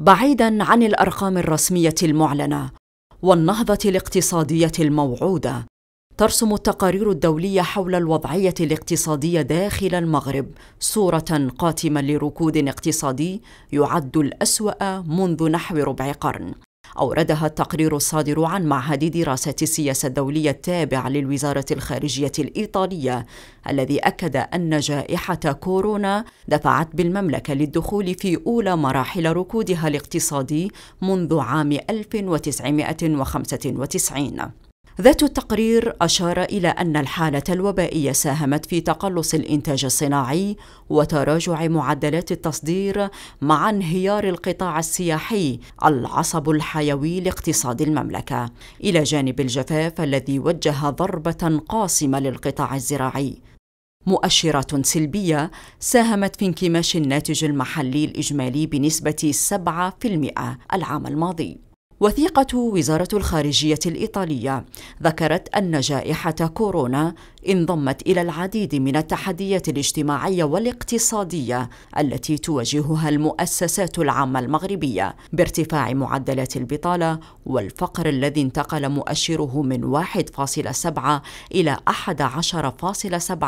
بعيدا عن الارقام الرسميه المعلنه والنهضه الاقتصاديه الموعوده ترسم التقارير الدوليه حول الوضعيه الاقتصاديه داخل المغرب صوره قاتمه لركود اقتصادي يعد الاسوا منذ نحو ربع قرن أوردها التقرير الصادر عن معهد دراسة السياسة الدولية التابع للوزارة الخارجية الإيطالية الذي أكد أن جائحة كورونا دفعت بالمملكة للدخول في أولى مراحل ركودها الاقتصادي منذ عام 1995 ذات التقرير أشار إلى أن الحالة الوبائية ساهمت في تقلص الإنتاج الصناعي وتراجع معدلات التصدير مع انهيار القطاع السياحي العصب الحيوي لاقتصاد المملكة إلى جانب الجفاف الذي وجه ضربة قاسمة للقطاع الزراعي مؤشرات سلبية ساهمت في انكماش الناتج المحلي الإجمالي بنسبة 7% العام الماضي وثيقة وزارة الخارجية الإيطالية ذكرت أن جائحة كورونا انضمت إلى العديد من التحديات الاجتماعية والاقتصادية التي تواجهها المؤسسات العامة المغربية بارتفاع معدلات البطالة والفقر الذي انتقل مؤشره من 1.7 إلى 11.7%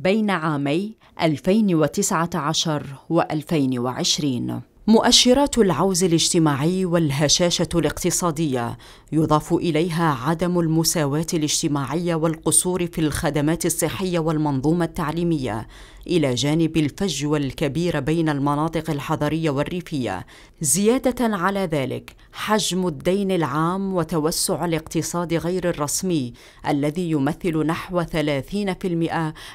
بين عامي 2019 و 2020 مؤشرات العوز الاجتماعي والهشاشه الاقتصاديه يضاف اليها عدم المساواه الاجتماعيه والقصور في الخدمات الصحيه والمنظومه التعليميه الى جانب الفجوه الكبيره بين المناطق الحضريه والريفيه زياده على ذلك حجم الدين العام وتوسع الاقتصاد غير الرسمي الذي يمثل نحو 30%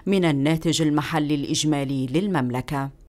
من الناتج المحلي الاجمالي للمملكه